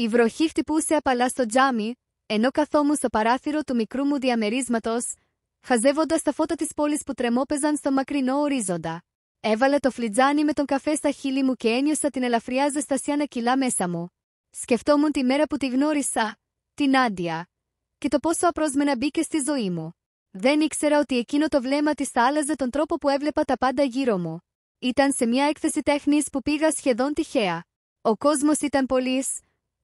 Η βροχή χτυπούσε απαλά στο τζάμι, ενώ καθόμουν στο παράθυρο του μικρού μου διαμερίσματος, χαζεύοντας τα φώτα της πόλης που τρεμόπαιζαν στο μακρινό ορίζοντα. Έβαλα το φλιτζάνι με τον καφέ στα χείλη μου και ένιωσα την ελαφριά ζεστασιά να κυλά μέσα μου. Σκεφτόμουν τη μέρα που τη γνώρισα, την Άντια, και το πόσο απρόσμενα μπήκε στη ζωή μου. Δεν ήξερα ότι εκείνο το βλέμμα της θα άλλαζε τον τρόπο που έβλεπα τα πάντα γύρω μου. Ήταν σε μια έκθεση τέχνης που πήγα σχεδόν τυχαία. Ο κόσμος ήταν πολύς.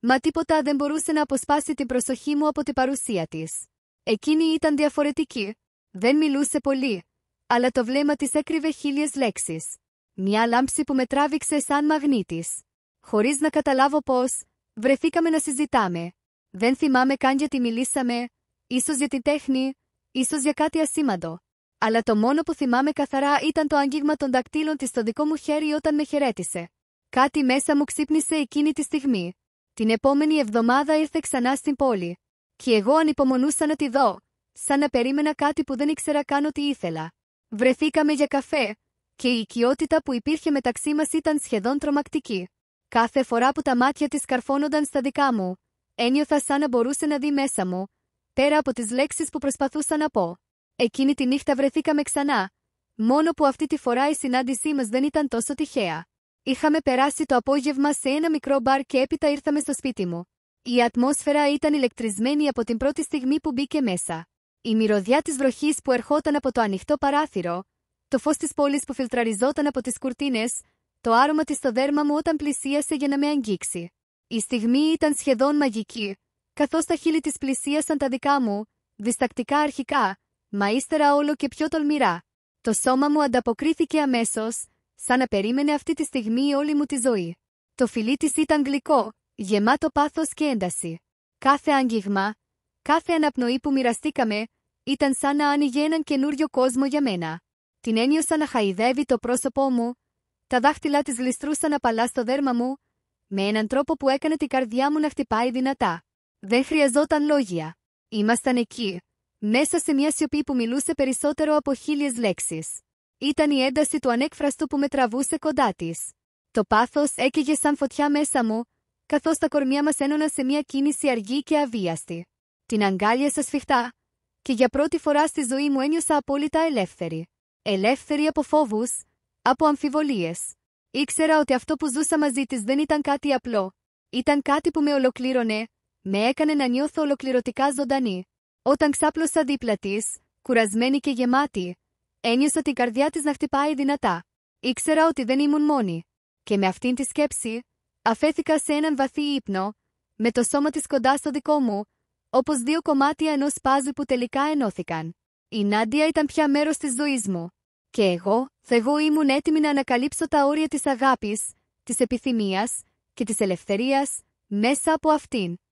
Μα τίποτα δεν μπορούσε να αποσπάσει την προσοχή μου από την παρουσία της. Εκείνη ήταν διαφορετική. Δεν μιλούσε πολύ, αλλά το βλέμμα της έκρυβε χίλιες λέξεις. Μια λάμψη που με τράβηξε σαν μαγνήτης. Χωρίς να καταλάβω πώς, βρεθήκαμε να συζητάμε. Δεν θυμάμαι καν γιατί μιλήσαμε, ίσως για την τέχνη, ίσως για κάτι ασήμαντο. Αλλά το μόνο που θυμάμαι καθαρά ήταν το άγγιγμα των δακτύλων της στο δικό μου χέρι όταν με χαιρέτησε. Κάτι μέσα μου ξύπνησε εκείνη τη στιγμή. Την επόμενη εβδομάδα ήρθε ξανά στην πόλη. Και εγώ ανυπομονούσα να τη δω, σαν να περίμενα κάτι που δεν ήξερα καν ότι ήθελα. Βρεθήκαμε για καφέ, και η οικειότητα που υπήρχε μεταξύ μας ήταν σχεδόν τρομακτική. Κάθε φορά που τα μάτια της καρφώνονταν στα δικά μου, ένιωθα σαν να μπορούσε να δει μέσα μου, πέρα από τις λέξεις που προσπαθούσα να πω. Εκείνη τη νύχτα βρεθήκαμε ξανά, μόνο που αυτή τη φορά η συνάντησή μας δεν ήταν τόσο τυχαία. Είχαμε περάσει το απόγευμα σε ένα μικρό μπαρ και έπειτα ήρθαμε στο σπίτι μου. Η ατμόσφαιρα ήταν ηλεκτρισμένη από την πρώτη στιγμή που μπήκε μέσα. Η μυρωδιά της βροχής που ερχόταν από το ανοιχτό παράθυρο, το φως της πόλης που φιλτραριζόταν από τις κουρτίνες, το άρωμα της στο δέρμα μου όταν πλησίασε για να με αγγίξει. Η στιγμή ήταν σχεδόν μαγική, καθώς τα χείλη της πλησίασαν τα δικά μου, διστακτικά αρχικά, μα ύστερα όλο και πιο τολμηρά. Το σώμα μου ανταποκρίθηκε αμέσως σαν να περίμενε αυτή τη στιγμή όλη μου τη ζωή. Το φιλί της ήταν γλυκό, γεμάτο πάθος και ένταση. Κάθε άγγιγμα, κάθε αναπνοή που μοιραστήκαμε, ήταν σαν να άνοιγε έναν καινούριο κόσμο για μένα. Την ένιωσα να χαϊδεύει το πρόσωπό μου, τα δάχτυλά της γλιστρούσαν απαλά στο δέρμα μου, με έναν τρόπο που έκανε την καρδιά μου να χτυπάει δυνατά. Δεν χρειαζόταν λόγια. Ήμασταν εκεί, μέσα σε μια σιωπή που μιλούσε περισσότερο από χίλιες λέξεις. Ήταν η ένταση του ανέκφραστου που με τραβούσε κοντά της. Το πάθος έκαιγε σαν φωτιά μέσα μου, καθώς τα κορμιά μας ένωναν σε μια κίνηση αργή και αβίαστη. Την αγκάλιασα σφιχτά και για πρώτη φορά στη ζωή μου ένιωσα απόλυτα ελεύθερη. Ελεύθερη από φόβους, από αμφιβολίες. Ήξερα ότι αυτό που ζούσα μαζί της δεν ήταν κάτι απλό. Ήταν κάτι που με ολοκλήρωνε, με έκανε να νιώθω ολοκληρωτικά ζωντανή. Όταν ξάπλωσα δίπλα της, κουρασμένη και γεμάτη, ένιωσα την καρδιά της να χτυπάει δυνατά. Ήξερα ότι δεν ήμουν μόνη. Και με αυτήν τη σκέψη, αφέθηκα σε έναν βαθύ ύπνο, με το σώμα της κοντά στο δικό μου, όπως δύο κομμάτια ενός πάζλ που τελικά ενώθηκαν. Η Νάντια ήταν πια μέρος της ζωής μου. Και εγώ, εγώ ήμουν έτοιμη να ανακαλύψω τα όρια της αγάπης, της επιθυμίας και της ελευθερίας μέσα από αυτήν.